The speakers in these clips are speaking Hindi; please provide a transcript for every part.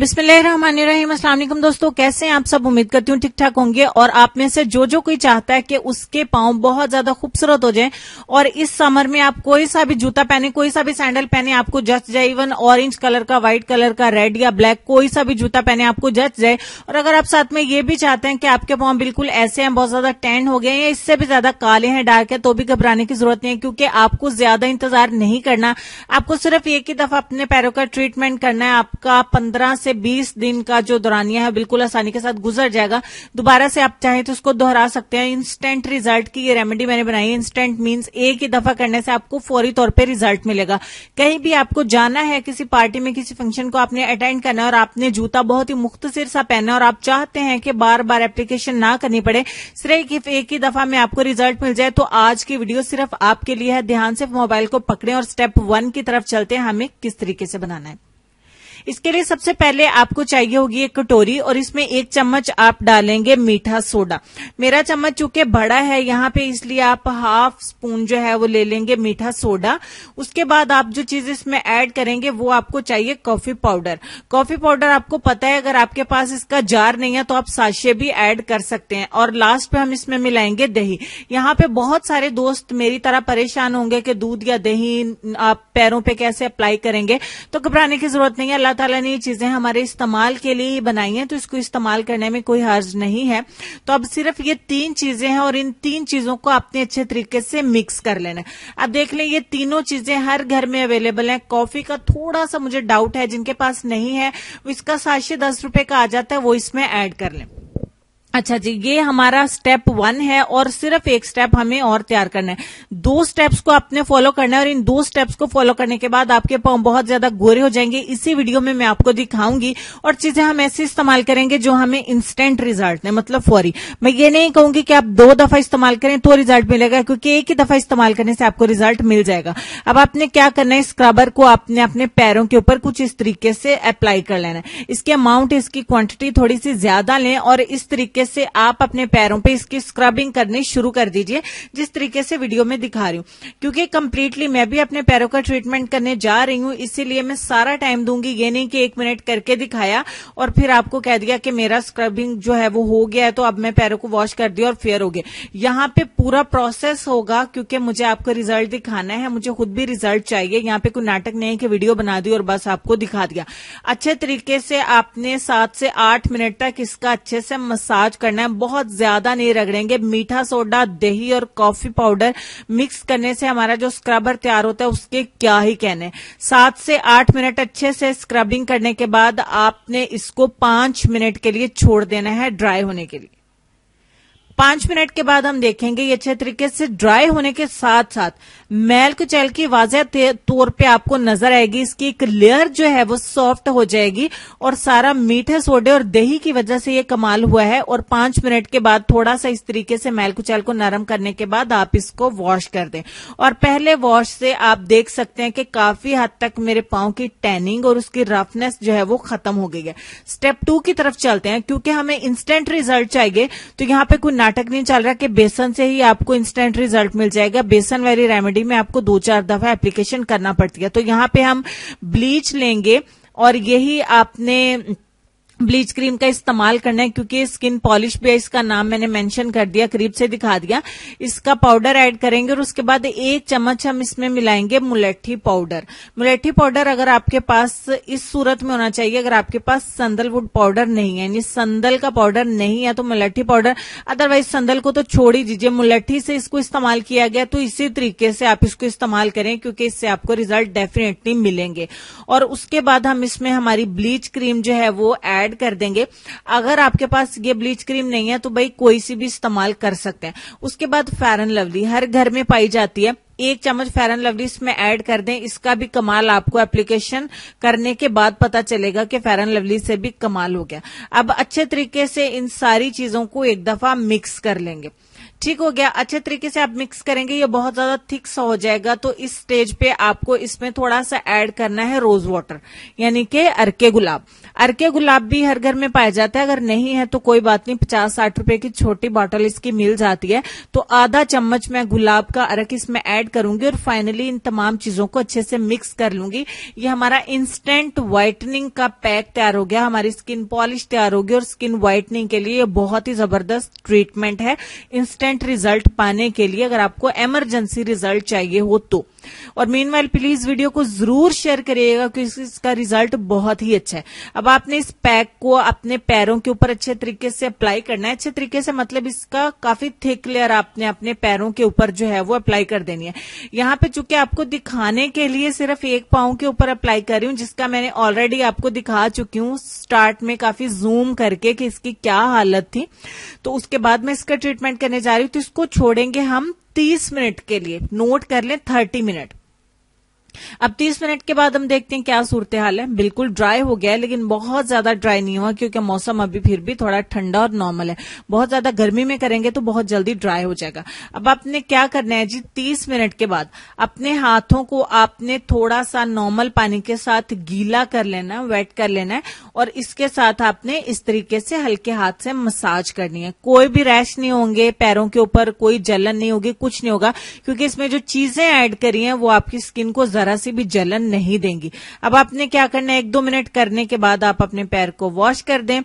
बिस्मिल्लाम असलम दोस्तों कैसे हैं आप सब उम्मीद करती हूँ ठीक ठाक होंगे और आप में से जो जो कोई चाहता है कि उसके पाँव बहुत ज्यादा खूबसूरत हो जाएं और इस समर में आप कोई सा भी जूता पहने कोई सा भी सैंडल पहने आपको जच जाए इवन ऑरेंज कलर का व्हाइट कलर का रेड या ब्लैक कोई सा भी जूता पहने आपको जच जाए और अगर आप साथ में ये भी चाहते हैं कि आपके पाँव बिल्कुल ऐसे हैं बहुत ज्यादा टैंड हो गए या इससे भी ज्यादा काले हैं डार्क है तो भी घबराने की जरूरत नहीं है क्योंकि आपको ज्यादा इंतजार नहीं करना आपको सिर्फ एक ही दफा अपने पैरों का ट्रीटमेंट करना है आपका पंद्रह से से 20 दिन का जो दौरानिया है बिल्कुल आसानी के साथ गुजर जाएगा दोबारा से आप चाहें तो उसको दोहरा सकते हैं इंस्टेंट रिजल्ट की ये रेमेडी मैंने बनाई इंस्टेंट मीन्स एक ही दफा करने से आपको फौरी तौर पर रिजल्ट मिलेगा कहीं भी आपको जाना है किसी पार्टी में किसी फंक्शन को आपने अटेंड करना है और आपने जूता बहुत ही मुख्तसर सा पहना और आप चाहते हैं कि बार बार एप्लीकेशन ना करनी पड़े सिर्फ एक ही दफा में आपको रिजल्ट मिल जाए तो आज की वीडियो सिर्फ आपके लिए है ध्यान से मोबाइल को पकड़े और स्टेप वन की तरफ चलते हैं हमें किस तरीके से बनाना है इसके लिए सबसे पहले आपको चाहिए होगी एक कटोरी और इसमें एक चम्मच आप डालेंगे मीठा सोडा मेरा चम्मच चूंकि बड़ा है यहाँ पे इसलिए आप हाफ स्पून जो है वो ले लेंगे मीठा सोडा उसके बाद आप जो चीज इसमें ऐड करेंगे वो आपको चाहिए कॉफी पाउडर कॉफी पाउडर आपको पता है अगर आपके पास इसका जार नहीं है तो आप साशे भी ऐड कर सकते हैं और लास्ट पे हम इसमें मिलाएंगे दही यहाँ पे बहुत सारे दोस्त मेरी तरह परेशान होंगे कि दूध या दही आप पैरों पे कैसे अप्लाई करेंगे तो घबराने की जरूरत नहीं है अल्लाह ताला ने ये चीजें हमारे इस्तेमाल के लिए ही बनाई हैं तो इसको इस्तेमाल करने में कोई हर्ज नहीं है तो अब सिर्फ ये तीन चीजें हैं और इन तीन चीजों को आपने अच्छे तरीके से मिक्स कर लेना अब देख लें ये तीनों चीजें हर घर में अवेलेबल है कॉफी का थोड़ा सा मुझे डाउट है जिनके पास नहीं है इसका सात दस रुपए का आ जाता है वो इसमें ऐड कर लें अच्छा जी ये हमारा स्टेप वन है और सिर्फ एक स्टेप हमें और तैयार करना है दो स्टेप्स को आपने फॉलो करना है और इन दो स्टेप्स को फॉलो करने के बाद आपके पाँव बहुत ज्यादा गोरे हो जाएंगे इसी वीडियो में मैं आपको दिखाऊंगी और चीजें हम ऐसे इस्तेमाल करेंगे जो हमें इंस्टेंट रिजल्ट है मतलब फौरी मैं ये नहीं कहूंगी कि आप दो दफा इस्तेमाल करें तो रिजल्ट मिलेगा क्योंकि एक ही दफा इस्तेमाल करने से आपको रिजल्ट मिल जाएगा अब आपने क्या करना है स्क्रबर को आपने अपने पैरों के ऊपर कुछ इस तरीके से अप्लाई कर लेना है इसके अमाउंट इसकी क्वांटिटी थोड़ी सी ज्यादा लें और इस तरीके तरीके से आप अपने पैरों पे इसकी स्क्रबिंग करनी शुरू कर दीजिए जिस तरीके से वीडियो में दिखा रही हूँ क्योंकि कंप्लीटली मैं भी अपने पैरों का ट्रीटमेंट करने जा रही हूँ इसीलिए मैं सारा टाइम दूंगी ये नहीं कि एक मिनट करके दिखाया और फिर आपको कह दिया कि मेरा स्क्रबिंग जो है वो हो गया है तो अब मैं पैरों को वॉश कर दिया और फेयर हो गया यहाँ पे पूरा प्रोसेस होगा क्योंकि मुझे आपको रिजल्ट दिखाना है मुझे खुद भी रिजल्ट चाहिए यहाँ पे कोई नाटक नहीं है कि वीडियो बना दी और बस आपको दिखा दिया अच्छे तरीके से आपने सात से आठ मिनट तक इसका अच्छे से मसाज इलाज करना है बहुत ज्यादा नहीं रगड़ेंगे मीठा सोडा दही और कॉफी पाउडर मिक्स करने से हमारा जो स्क्रबर तैयार होता है उसके क्या ही कहने सात से आठ मिनट अच्छे से स्क्रबिंग करने के बाद आपने इसको पांच मिनट के लिए छोड़ देना है ड्राई होने के लिए पांच मिनट के बाद हम देखेंगे ये अच्छे तरीके से ड्राई होने के साथ साथ मैल कुचैल की वाजह तौर पे आपको नजर आएगी इसकी एक लेयर जो है वो सॉफ्ट हो जाएगी और सारा मीठे सोडे और दही की वजह से ये कमाल हुआ है और पांच मिनट के बाद थोड़ा सा इस तरीके से मैल कुचैल को नरम करने के बाद आप इसको वॉश कर दें और पहले वॉश से आप देख सकते हैं कि काफी हद तक मेरे पाओ की टैनिंग और उसकी रफनेस जो है वो खत्म हो गई है स्टेप टू की तरफ चलते हैं क्योंकि हमें इंस्टेंट रिजल्ट चाहिए तो यहाँ पे कोई नाटक नहीं चल रहा कि बेसन से ही आपको इंस्टेंट रिजल्ट मिल जाएगा बेसन वाली रेमेडी में आपको दो चार दफा एप्लीकेशन करना पड़ती है तो यहाँ पे हम ब्लीच लेंगे और यही आपने ब्लीच क्रीम का इस्तेमाल करना है क्योंकि स्किन पॉलिश भी है इसका नाम मैंने मेंशन कर दिया करीब से दिखा दिया इसका पाउडर ऐड करेंगे और उसके बाद एक चम्मच हम इसमें मिलाएंगे मुलेठी पाउडर मुलेठी पाउडर अगर आपके पास इस सूरत में होना चाहिए अगर आपके पास संदलवुड पाउडर नहीं है यानी संदल का पाउडर नहीं है तो मुलेठी पाउडर अदरवाइज संदल को तो छोड़ ही दीजिए मुलेठी से इसको इस्तेमाल किया गया तो इसी तरीके से आप इसको इस्तेमाल करें क्योंकि इससे आपको रिजल्ट डेफिनेटली मिलेंगे और उसके बाद हम इसमें हमारी ब्लीच क्रीम जो है वो एड ऐड कर देंगे अगर आपके पास ये ब्लीच क्रीम नहीं है तो भाई कोई सी भी इस्तेमाल कर सकते हैं उसके बाद फेरन लवली हर घर में पाई जाती है एक चम्मच फेरन लवली इसमें ऐड कर दें इसका भी कमाल आपको एप्लीकेशन करने के बाद पता चलेगा कि फेरन लवली से भी कमाल हो गया अब अच्छे तरीके से इन सारी चीजों को एक दफा मिक्स कर लेंगे ठीक हो गया अच्छे तरीके से आप मिक्स करेंगे ये बहुत ज्यादा थिक सा हो जाएगा तो इस स्टेज पे आपको इसमें थोड़ा सा ऐड करना है रोज वाटर यानी के अरके गुलाब अरके गुलाब भी हर घर में पाया जाता है अगर नहीं है तो कोई बात नहीं पचास साठ रुपए की छोटी बॉटल इसकी मिल जाती है तो आधा चम्मच मैं गुलाब का अरक इसमें ऐड करूंगी और फाइनली इन तमाम चीजों को अच्छे से मिक्स कर लूंगी ये हमारा इंस्टेंट व्हाइटनिंग का पैक तैयार हो गया हमारी स्किन पॉलिश तैयार होगी और स्किन व्हाइटनिंग के लिए बहुत ही जबरदस्त ट्रीटमेंट है इंस्टेंट रिजल्ट पाने के लिए अगर आपको इमरजेंसी रिजल्ट चाहिए हो तो और मेन वाइल प्लीज वीडियो को जरूर शेयर करिएगा क्योंकि इसका रिजल्ट बहुत ही अच्छा है अब आपने इस पैक को अपने पैरों के ऊपर अच्छे तरीके से अप्लाई करना है अच्छे तरीके से मतलब इसका काफी थिक लेयर आपने अपने पैरों के ऊपर जो है वो अप्लाई कर देनी है यहाँ पे चूंकि आपको दिखाने के लिए सिर्फ एक पाँव के ऊपर अप्लाई कर रही हूँ जिसका मैंने ऑलरेडी आपको दिखा चुकी हूँ स्टार्ट में काफी जूम करके कि इसकी क्या हालत थी तो उसके बाद में इसका ट्रीटमेंट करने जा रही हूँ तो इसको छोड़ेंगे हम तीस मिनट के लिए नोट कर लें थर्टी मिनट अब 30 मिनट के बाद हम देखते हैं क्या सूरत हाल है बिल्कुल ड्राई हो गया है लेकिन बहुत ज्यादा ड्राई नहीं हुआ क्योंकि मौसम अभी फिर भी थोड़ा ठंडा और नॉर्मल है बहुत ज्यादा गर्मी में करेंगे तो बहुत जल्दी ड्राई हो जाएगा अब आपने क्या करना है जी 30 मिनट के बाद अपने हाथों को आपने थोड़ा सा नॉर्मल पानी के साथ गीला कर लेना है वेट कर लेना है और इसके साथ आपने इस तरीके से हल्के हाथ से मसाज करनी है कोई भी रैश नहीं होंगे पैरों के ऊपर कोई जलन नहीं होगी कुछ नहीं होगा क्योंकि इसमें जो चीजें एड करी है वो आपकी स्किन को जरा सी भी जलन नहीं देंगी अब आपने क्या करना है एक दो मिनट करने के बाद आप अपने पैर को वॉश कर दें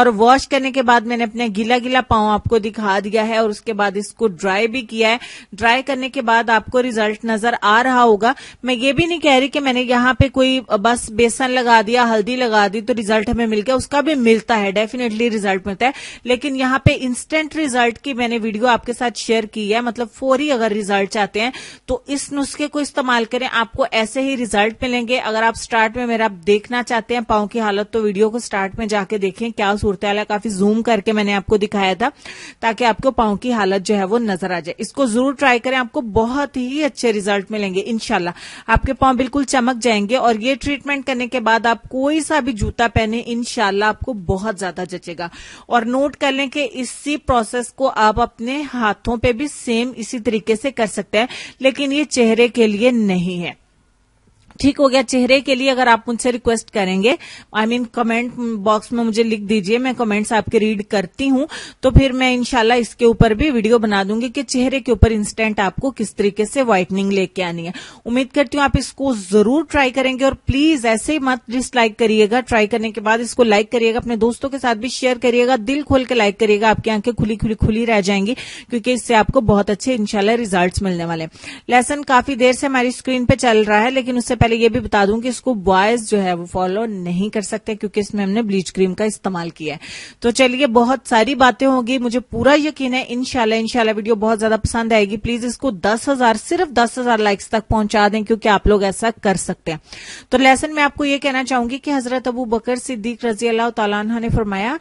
और वॉश करने के बाद मैंने अपने गीला गीला पाओ आपको दिखा दिया है और उसके बाद इसको ड्राई भी किया है ड्राई करने के बाद आपको रिजल्ट नजर आ रहा होगा मैं ये भी नहीं कह रही कि मैंने यहाँ पे कोई बस बेसन लगा दिया हल्दी लगा दी तो रिजल्ट हमें मिल गया उसका भी मिलता है डेफिनेटली रिजल्ट मिलता है लेकिन यहाँ पे इंस्टेंट रिजल्ट की मैंने वीडियो आपके साथ शेयर की है मतलब फोरी अगर रिजल्ट चाहते हैं तो इस नुस्खे को इस्तेमाल करें आपको आपको ऐसे ही रिजल्ट मिलेंगे अगर आप स्टार्ट में मेरा देखना चाहते हैं पाओं की हालत तो वीडियो को स्टार्ट में जाके देखें क्या सूरत है काफी जूम करके मैंने आपको दिखाया था ताकि आपको पाओ की हालत जो है वो नजर आ जाए इसको जरूर ट्राई करें आपको बहुत ही अच्छे रिजल्ट मिलेंगे इनशाला आपके पाँव बिल्कुल चमक जाएंगे और ये ट्रीटमेंट करने के बाद आप कोई सा भी जूता पहने इनशाला आपको बहुत ज्यादा जचेगा और नोट कर लें कि इसी प्रोसेस को आप अपने हाथों पे भी सेम इसी तरीके से कर सकते हैं लेकिन ये चेहरे के लिए नहीं है ठीक हो गया चेहरे के लिए अगर आप मुझसे रिक्वेस्ट करेंगे आई मीन कमेंट बॉक्स में मुझे लिख दीजिए मैं कमेंट्स आपके रीड करती हूँ तो फिर मैं इनशाला इसके ऊपर भी वीडियो बना दूंगी कि चेहरे के ऊपर इंस्टेंट आपको किस तरीके से व्हाइटनिंग लेके आनी है उम्मीद करती हूँ आप इसको जरूर ट्राई करेंगे और प्लीज ऐसे ही मत डिसलाइक करिएगा ट्राई करने के बाद इसको लाइक करिएगा अपने दोस्तों के साथ भी शेयर करिएगा दिल खोल के लाइक करिएगा आपकी आंखें खुली खुली खुली रह जाएंगी क्योंकि इससे आपको बहुत अच्छे इनशाला रिजल्ट मिलने वाले लेसन काफी देर से हमारी स्क्रीन पे चल रहा है लेकिन उससे पहले पहले ये भी बता दूं कि इसको बॉयज जो है वो फॉलो नहीं कर सकते क्योंकि इसमें हमने ब्लीच क्रीम का इस्तेमाल किया है तो चलिए बहुत सारी बातें होगी मुझे पूरा यकीन है इनशाला इनशाला वीडियो बहुत ज्यादा पसंद आएगी प्लीज इसको दस हजार सिर्फ दस हजार लाइक्स तक पहुंचा दें क्योंकि आप लोग ऐसा कर सकते हैं तो लेसन में आपको ये कहना चाहूंगी कि हजरत अबू बकर सिद्दीक रजी अल्लाह तला ने फरमाया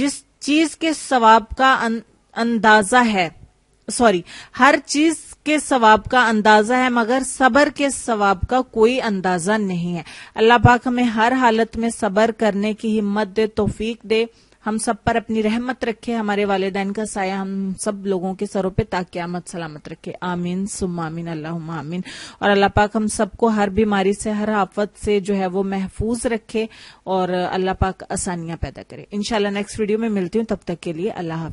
जिस चीज के सवाब का अं-, अंदाजा है सॉरी हर चीज के सवाब का अंदाजा है मगर सबर के सवाब का कोई अंदाजा नहीं है अल्लाह पाक हमें हर हालत में सबर करने की हिम्मत दे तोफीक दे हम सब पर अपनी रहमत रखे हमारे वालदेन का साया हम सब लोगों के सरों पे ताकयामत सलामत रखे आमीन सुम आमीन अल्लाह आमीन और अल्लाह पाक हम सबको हर बीमारी से हर आफत से जो है वो महफूज रखे और अल्लाह पाक आसानियां पैदा करे इनशाला नेक्स्ट वीडियो में मिलती हूँ तब तक के लिए अल्लाह